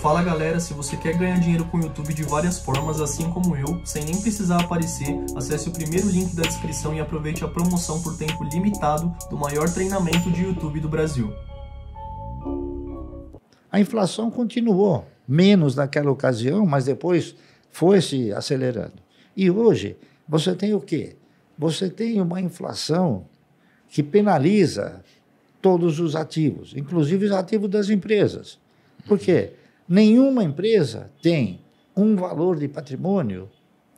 Fala galera, se você quer ganhar dinheiro com o YouTube de várias formas, assim como eu, sem nem precisar aparecer, acesse o primeiro link da descrição e aproveite a promoção por tempo limitado do maior treinamento de YouTube do Brasil. A inflação continuou, menos naquela ocasião, mas depois foi se acelerando. E hoje você tem o quê? Você tem uma inflação que penaliza todos os ativos, inclusive os ativos das empresas. Por quê? Nenhuma empresa tem um valor de patrimônio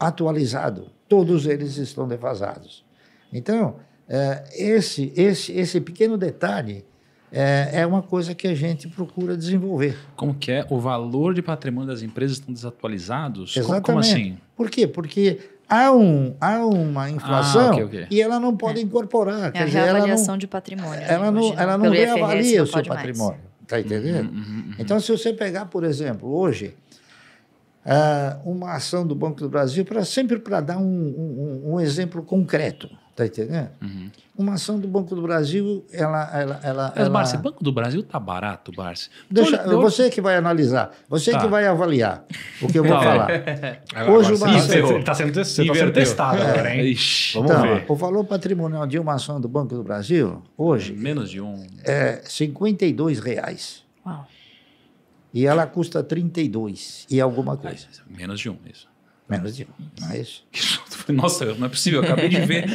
atualizado. Todos eles estão defasados. Então, é, esse, esse, esse pequeno detalhe é, é, uma coisa que a gente procura desenvolver. Como que é? O valor de patrimônio das empresas estão desatualizados? Exatamente. Como assim? Por quê? Porque há, um, há uma ah, inflação ah, okay, okay. e ela não pode é. incorporar. É a reavaliação dizer, não, de patrimônio. Ela não, ela não, reavalia o seu mais. patrimônio. Está entendendo? Uhum, uhum, uhum, então, se você pegar, por exemplo, hoje, uh, uma ação do Banco do Brasil, para sempre para dar um, um, um exemplo concreto. Está entendendo? Uhum. Uma ação do Banco do Brasil, ela. ela, ela Mas, ela... Barça, Banco do Brasil está barato, Barça. Deixa, Olha, Você que vai analisar, você tá. que vai avaliar o que eu vou tá. falar. Hoje Barça, o Barça. Está sendo, tá sendo testado é. agora, hein? Ixi, então, vamos então, ver. O valor patrimonial de uma ação do Banco do Brasil, hoje. Menos de um. É R$ reais. Uau. E ela custa 32 e alguma coisa. Menos de um, isso. Menos de um, não é isso? nossa, não é possível, eu acabei de ver.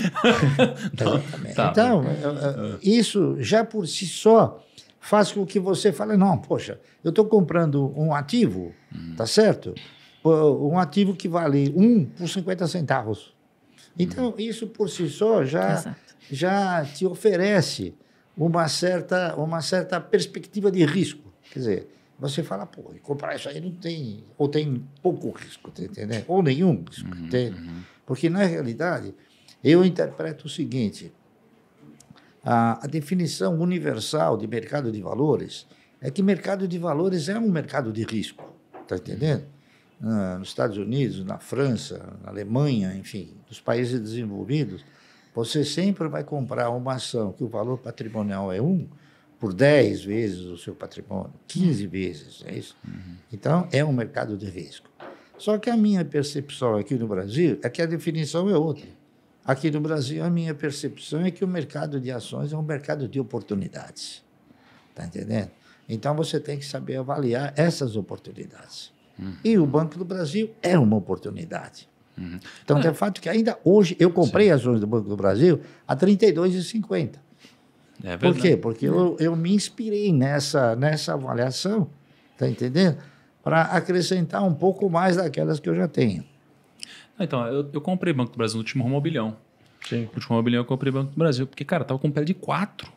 tá. Então, tá. Eh, eh, isso já por si só faz com que você fale, não, poxa, eu estou comprando um ativo, hum. tá certo? Um ativo que vale um por 50 centavos. Então, hum. isso por si só já, já te oferece uma certa, uma certa perspectiva de risco. Quer dizer, você fala, pô, comprar isso aí não tem, ou tem pouco risco, tá entendeu? Ou nenhum risco. Uhum, entendeu? Uhum. tá? Porque, na realidade, eu interpreto o seguinte: a, a definição universal de mercado de valores é que mercado de valores é um mercado de risco. Está entendendo? Ah, nos Estados Unidos, na França, na Alemanha, enfim, nos países desenvolvidos, você sempre vai comprar uma ação que o valor patrimonial é um por 10 vezes o seu patrimônio, 15 vezes, é isso? Uhum. Então, é um mercado de risco. Só que a minha percepção aqui no Brasil é que a definição é outra. Aqui no Brasil, a minha percepção é que o mercado de ações é um mercado de oportunidades. Está entendendo? Então você tem que saber avaliar essas oportunidades. Uhum. E o Banco do Brasil é uma oportunidade. Uhum. Então, é fato que ainda hoje eu comprei Sim. ações do Banco do Brasil a R$ 32,50. É verdade. Por quê? Porque eu, eu me inspirei nessa, nessa avaliação, tá entendendo? para acrescentar um pouco mais daquelas que eu já tenho. Ah, então, eu, eu comprei Banco do Brasil no último um Sim. O último um eu comprei Banco do Brasil, porque, cara, tava com pé de quatro.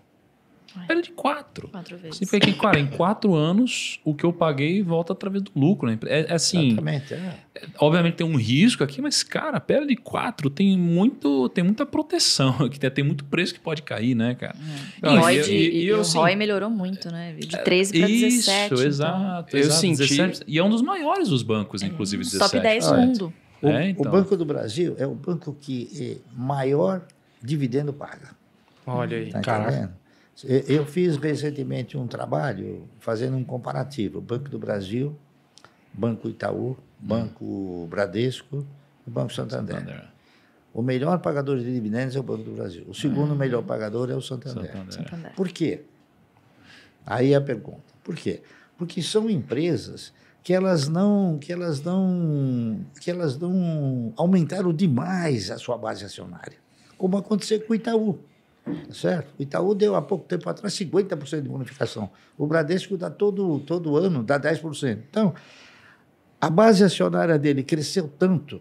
Era de quatro. Quatro vezes. que, cara, em quatro anos, o que eu paguei volta através do lucro. Né? É, é assim. Exatamente, é. é obviamente tem um risco aqui, mas, cara, pera de quatro tem, muito, tem muita proteção aqui. Tem muito preço que pode cair, né, cara? É. E, e, Roy, de, e, e o assim, ROI melhorou muito, né? De 13 para 17. Isso, então. exato. Então. Eu exato, senti. e é um dos maiores dos bancos, inclusive, 17. É. Top 10 do mundo. O, é, então. o, Banco do Brasil é o banco que eh, maior dividendo paga. Olha aí, tá cara. Eu fiz recentemente um trabalho fazendo um comparativo: Banco do Brasil, Banco Itaú, Banco Bradesco e Banco Santander. Santander. O melhor pagador de dividendos é o Banco do Brasil. O segundo é. melhor pagador é o Santander. Santander. Por quê? Aí a pergunta. Por quê? Porque são empresas que elas não que elas não que elas não aumentaram demais a sua base acionária, como aconteceu com o Itaú. Certo? O Itaú deu há pouco tempo atrás 50% de bonificação. O Bradesco dá todo, todo ano, dá 10%. Então, a base acionária dele cresceu tanto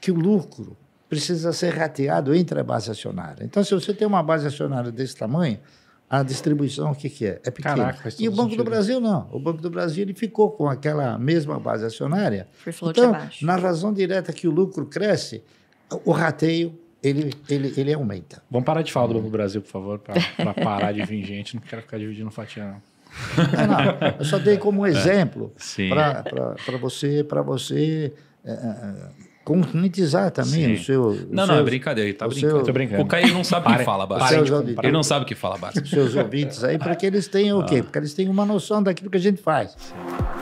que o lucro precisa ser rateado entre a base acionária. Então, se você tem uma base acionária desse tamanho, a distribuição, o que, que é? É pequena. Caraca, e o Banco sentido. do Brasil, não. O Banco do Brasil ele ficou com aquela mesma base acionária. Free então, na razão direta que o lucro cresce, o rateio ele, ele, ele aumenta. Vamos parar de falar do Banco do Brasil, por favor, para parar de vir gente. Não quero ficar dividindo fatia, não. não, não eu só dei como é. exemplo para você, pra você é, é, é, concretizar também Sim. o seu. não, seus, não, é brincadeira, ele tá brincando. Seu... Tô brincando. O Caio não sabe o que fala, Basta. Ele não sabe o que fala, Basta. Seus ouvintes aí, para que eles tenham ah. o quê? Ah. Porque eles tenham uma noção daquilo que a gente faz. Sim.